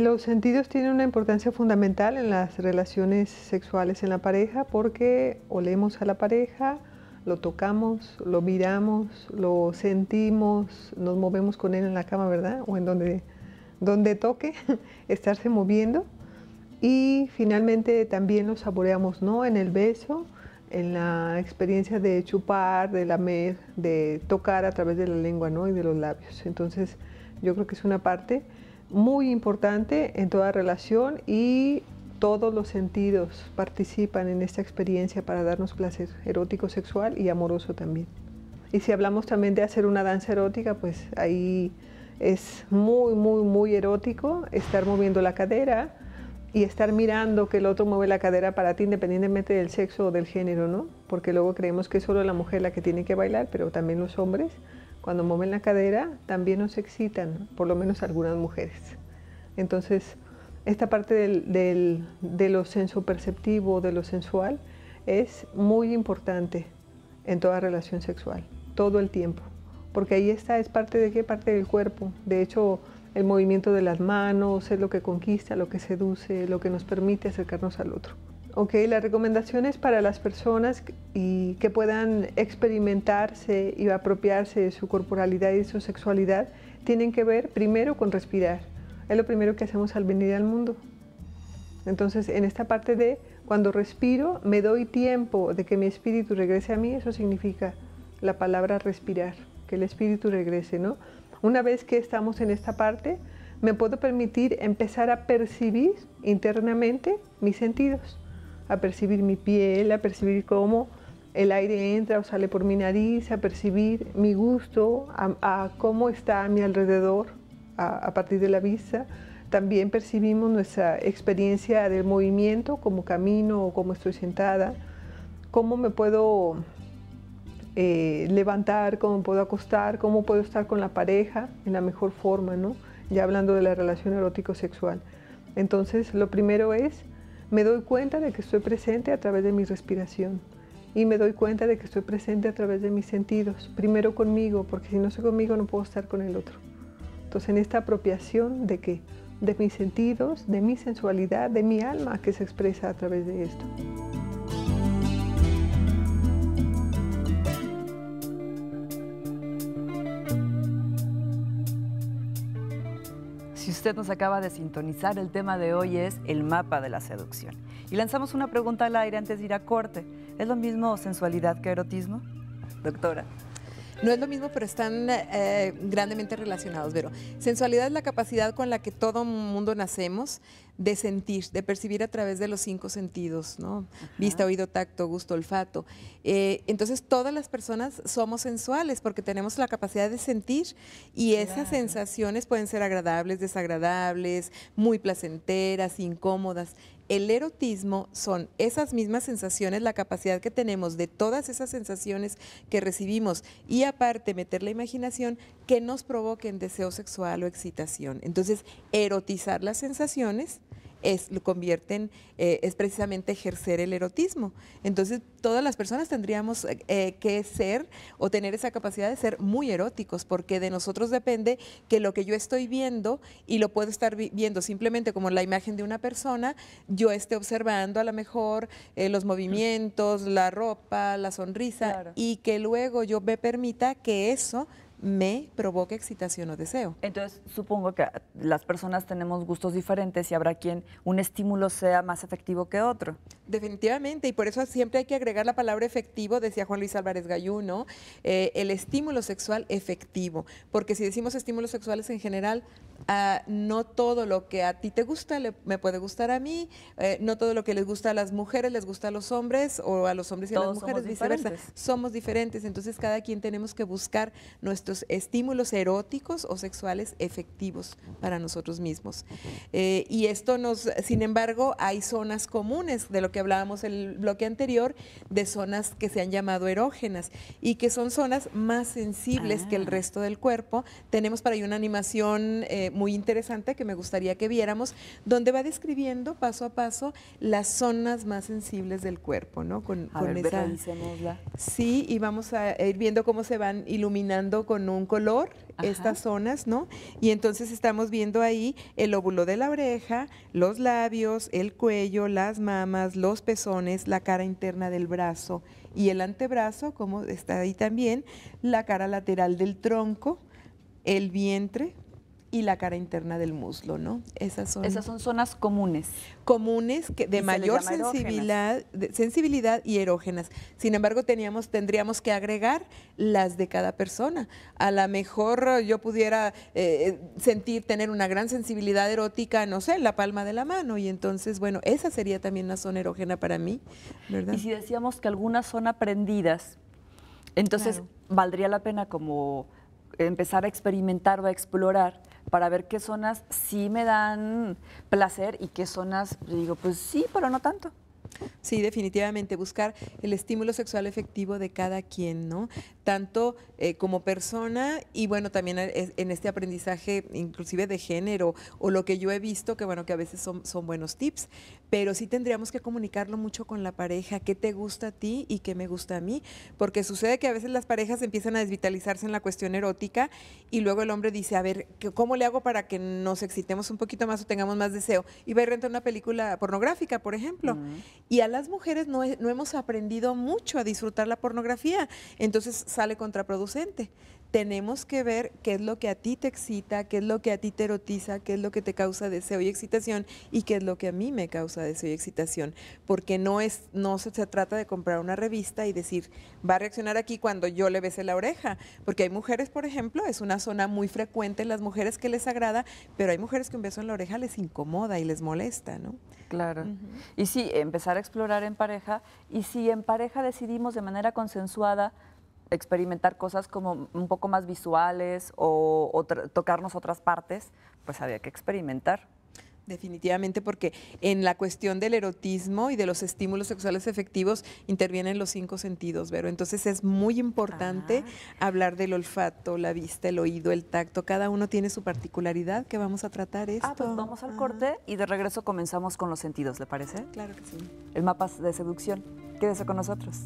Los sentidos tienen una importancia fundamental en las relaciones sexuales en la pareja porque olemos a la pareja, lo tocamos, lo miramos, lo sentimos, nos movemos con él en la cama, ¿verdad? O en donde, donde toque, estarse moviendo. Y finalmente también lo saboreamos, ¿no? En el beso, en la experiencia de chupar, de lamer, de tocar a través de la lengua, ¿no? Y de los labios. Entonces yo creo que es una parte muy importante en toda relación y todos los sentidos participan en esta experiencia para darnos placer erótico, sexual y amoroso también. Y si hablamos también de hacer una danza erótica, pues ahí es muy, muy, muy erótico estar moviendo la cadera y estar mirando que el otro mueve la cadera para ti independientemente del sexo o del género, ¿no? Porque luego creemos que es solo la mujer la que tiene que bailar, pero también los hombres cuando mueven la cadera también nos excitan, por lo menos algunas mujeres. Entonces, esta parte del, del, de lo sensoperceptivo, de lo sensual, es muy importante en toda relación sexual, todo el tiempo, porque ahí está, es parte de qué parte del cuerpo. De hecho, el movimiento de las manos es lo que conquista, lo que seduce, lo que nos permite acercarnos al otro. Ok, las recomendaciones para las personas y que puedan experimentarse y apropiarse de su corporalidad y de su sexualidad tienen que ver primero con respirar. Es lo primero que hacemos al venir al mundo. Entonces, en esta parte de cuando respiro, me doy tiempo de que mi espíritu regrese a mí, eso significa la palabra respirar, que el espíritu regrese, ¿no? Una vez que estamos en esta parte, me puedo permitir empezar a percibir internamente mis sentidos a percibir mi piel, a percibir cómo el aire entra o sale por mi nariz, a percibir mi gusto, a, cómo está a mi alrededor a, partir de la vista. También percibimos nuestra experiencia del movimiento, como camino o cómo estoy sentada, cómo me puedo eh, levantar, cómo puedo acostar, cómo puedo estar con la pareja en la mejor forma, ¿no? ya hablando de la relación erótico-sexual. Entonces, lo primero es me doy cuenta de que estoy presente a través de mi respiración y me doy cuenta de que estoy presente a través de mis sentidos, primero conmigo, porque si no soy conmigo no puedo estar con el otro. Entonces en esta apropiación de qué? De mis sentidos, de mi sensualidad, de mi alma que se expresa a través de esto. Si usted nos acaba de sintonizar, el tema de hoy es el mapa de la seducción. Y lanzamos una pregunta al aire antes de ir a corte. ¿Es lo mismo sensualidad que erotismo? Doctora. No es lo mismo, pero están eh, grandemente relacionados, Vero. Sensualidad es la capacidad con la que todo mundo nacemos de sentir, de percibir a través de los cinco sentidos, ¿no? Vista, oído, tacto, gusto, olfato. Eh, entonces, todas las personas somos sensuales porque tenemos la capacidad de sentir y esas sensaciones pueden ser agradables, desagradables, muy placenteras, incómodas el erotismo son esas mismas sensaciones, la capacidad que tenemos de todas esas sensaciones que recibimos y aparte meter la imaginación que nos provoquen deseo sexual o excitación. Entonces, erotizar las sensaciones es, lo convierten, eh, es precisamente ejercer el erotismo. Entonces, todas las personas tendríamos eh, eh, que ser o tener esa capacidad de ser muy eróticos, porque de nosotros depende que lo que yo estoy viendo y lo puedo estar viendo simplemente como la imagen de una persona, yo esté observando a lo mejor los mm. movimientos, la ropa, la sonrisa, y que luego yo me permita que eso me provoca excitación o deseo. Entonces, supongo que las personas tenemos gustos diferentes y habrá quien un estímulo sea más efectivo que otro. Definitivamente, y por eso siempre hay que agregar la palabra efectivo, decía Juan Luis Álvarez Gayú, eh, el estímulo sexual efectivo, porque si decimos estímulos sexuales en general, ah, no todo lo que a ti te gusta me puede gustar a mí, eh, no todo lo que les gusta a las mujeres les gusta a los hombres o a los hombres y a las mujeres, viceversa. Somos diferentes, entonces cada quien tenemos que buscar nuestros estímulos eróticos o sexuales efectivos para nosotros mismos. Eh, y esto nos, sin embargo, hay zonas comunes de lo que que hablábamos el bloque anterior, de zonas que se han llamado erógenas y que son zonas más sensibles que el ah. resto del cuerpo. Tenemos para ahí una animación eh, muy interesante que me gustaría que viéramos, donde va describiendo paso a paso las zonas más sensibles del cuerpo, ¿no? Con, esa... Sí, y vamos a ir viendo cómo se van iluminando con un color estas zonas, ¿no? Y entonces estamos viendo ahí el óvulo de la oreja, los labios, el cuello, las mamas, los pezones, la cara interna del brazo y el antebrazo, como está ahí también, la cara lateral del tronco, el vientre, y la cara interna del muslo, ¿no? Esas son, Esas son zonas comunes. Comunes que de mayor sensibilidad, sensibilidad y erógenas. Sin embargo, teníamos, tendríamos que agregar las de cada persona. A lo mejor yo pudiera eh, sentir, tener una gran sensibilidad erótica, no sé, en la palma de la mano. Y entonces, bueno, esa sería también una zona erógena para mí, ¿verdad? Y si decíamos que algunas son aprendidas, entonces valdría la pena como empezar a experimentar o a explorar para ver qué zonas sí me dan placer y qué zonas digo, pues sí, pero no tanto. Sí, definitivamente, buscar el estímulo sexual efectivo de cada quien, ¿no? Tanto eh, como persona y bueno, también eh, en este aprendizaje inclusive de género o lo que yo he visto, que bueno, que a veces son buenos tips, pero sí tendríamos que comunicarlo mucho con la pareja, qué te gusta a ti y qué me gusta a mí, porque sucede que a veces las parejas empiezan a desvitalizarse en la cuestión erótica y luego el hombre dice, a ver, ¿cómo le hago para que nos excitemos un poquito más o tengamos más deseo? Y va y renta una película pornográfica, por ejemplo. Y a las mujeres no hemos aprendido mucho a disfrutar la pornografía, entonces sale contraproducente tenemos que ver qué es lo que a ti te excita, qué es lo que a ti te erotiza, qué es lo que te causa deseo y excitación y qué es lo que a mí me causa deseo y excitación, porque no es no se, trata de comprar una revista y decir, va a reaccionar aquí cuando yo le bese la oreja, porque hay mujeres, por ejemplo, es una zona muy frecuente en las mujeres que les agrada, pero hay mujeres que un beso en la oreja les incomoda y les molesta, ¿no? Claro. Y sí, empezar a explorar en pareja y si en pareja decidimos de manera consensuada experimentar cosas como un poco más visuales o, tocarnos otras partes, pues había que experimentar. Definitivamente, porque en la cuestión del erotismo y de los estímulos sexuales efectivos intervienen los cinco sentidos, Vero. Entonces es muy importante ah. hablar del olfato, la vista, el oído, el tacto. Cada uno tiene su particularidad que vamos a tratar esto. Ah, pues vamos al corte y de regreso comenzamos con los sentidos, ¿le parece? Claro que sí. El mapa de seducción. Quédese con nosotros.